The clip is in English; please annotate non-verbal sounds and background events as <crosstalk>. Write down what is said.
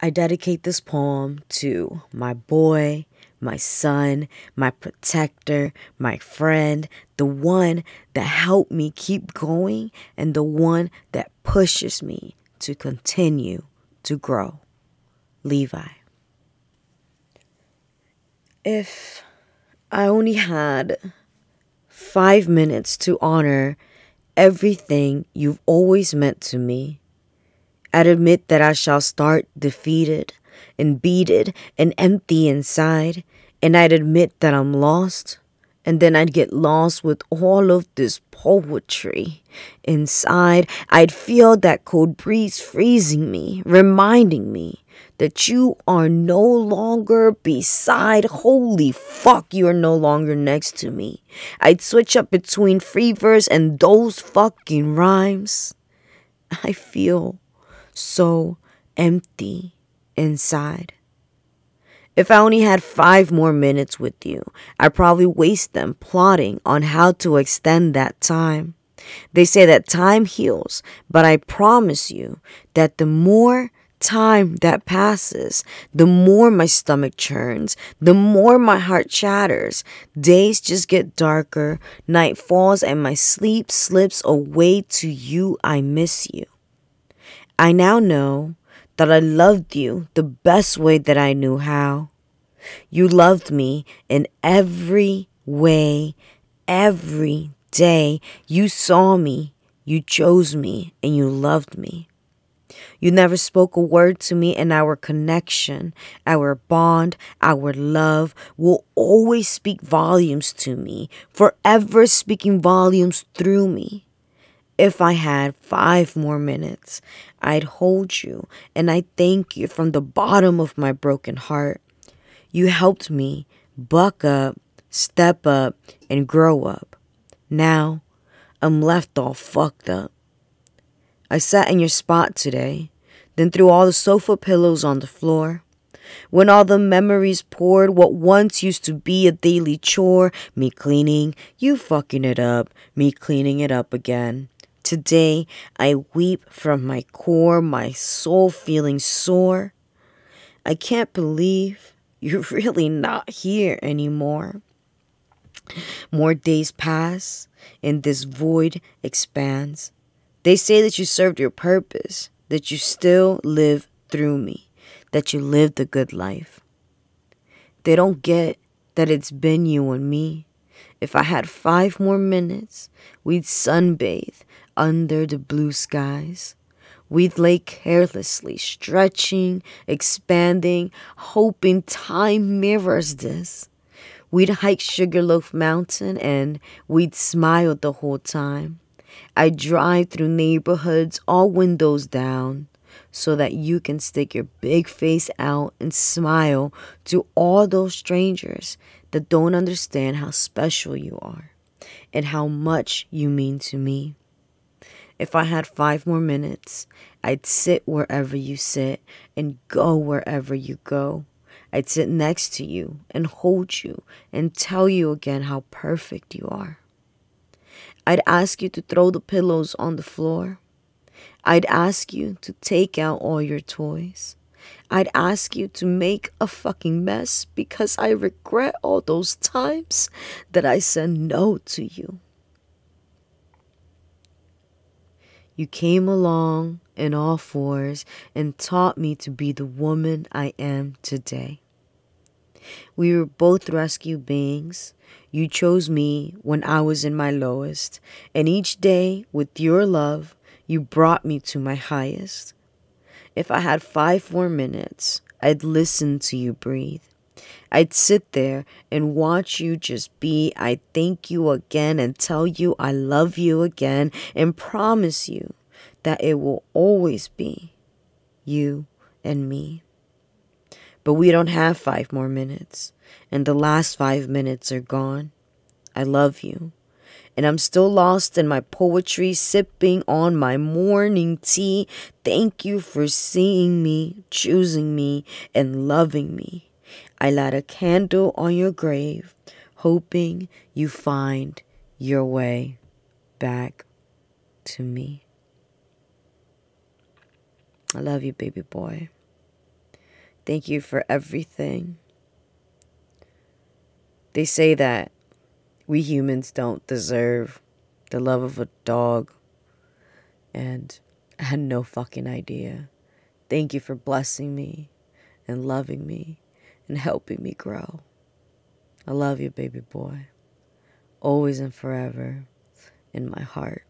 I dedicate this poem to my boy, my son, my protector, my friend, the one that helped me keep going, and the one that pushes me to continue to grow. Levi. If I only had five minutes to honor everything you've always meant to me I'd admit that I shall start defeated and beaded and empty inside, and I'd admit that I'm lost, and then I'd get lost with all of this poetry. Inside, I'd feel that cold breeze freezing me, reminding me that you are no longer beside. Holy fuck, you are no longer next to me. I'd switch up between free verse and those fucking rhymes. I feel so empty inside. If I only had five more minutes with you, I'd probably waste them plotting on how to extend that time. They say that time heals, but I promise you that the more time that passes, the more my stomach churns, the more my heart shatters. Days just get darker, night falls, and my sleep slips away to you. I miss you. I now know that I loved you the best way that I knew how. You loved me in every way, every day. You saw me, you chose me, and you loved me. You never spoke a word to me, and our connection, our bond, our love will always speak volumes to me, forever speaking volumes through me. If I had five more minutes, I'd hold you and I thank you from the bottom of my broken heart. You helped me buck up, step up, and grow up. Now I'm left all fucked up. I sat in your spot today, then threw all the sofa pillows on the floor. When all the memories poured, what once used to be a daily chore, me cleaning, you fucking it up, me cleaning it up again. Today I weep from my core, my soul feeling sore. I can't believe <laughs> you're really not here anymore. More days pass, and this void expands. They say that you served your purpose, that you still live through me, that you lived the good life. They don't get that it's been you and me. If I had five more minutes, we'd sunbathe under the blue skies. We would lay carelessly, stretching, expanding, hoping time mirrors this. We'd hike Sugarloaf Mountain and we'd smile the whole time. I'd drive through neighborhoods, all windows down, so that you can stick your big face out and smile to all those strangers that don't understand how special you are and how much you mean to me. If I had five more minutes, I'd sit wherever you sit and go wherever you go. I'd sit next to you and hold you and tell you again how perfect you are. I'd ask you to throw the pillows on the floor. I'd ask you to take out all your toys. I'd ask you to make a fucking mess because I regret all those times that I said no to you. You came along in all fours and taught me to be the woman I am today. We were both rescue beings. You chose me when I was in my lowest, and each day, with your love, you brought me to my highest. If I had five more minutes, I'd listen to you breathe. I'd sit there and watch you just be. I'd thank you again and tell you I love you again and promise you that it will always be you and me. But we don't have five more minutes, and the last five minutes are gone. I love you, and I'm still lost in my poetry, sipping on my morning tea. Thank you for seeing me, choosing me, and loving me. I light a candle on your grave, hoping you find your way back to me. I love you, baby boy. Thank you for everything. They say that we humans don't deserve the love of a dog. And I had no fucking idea. Thank you for blessing me and loving me and helping me grow. I love you, baby boy. Always and forever in my heart.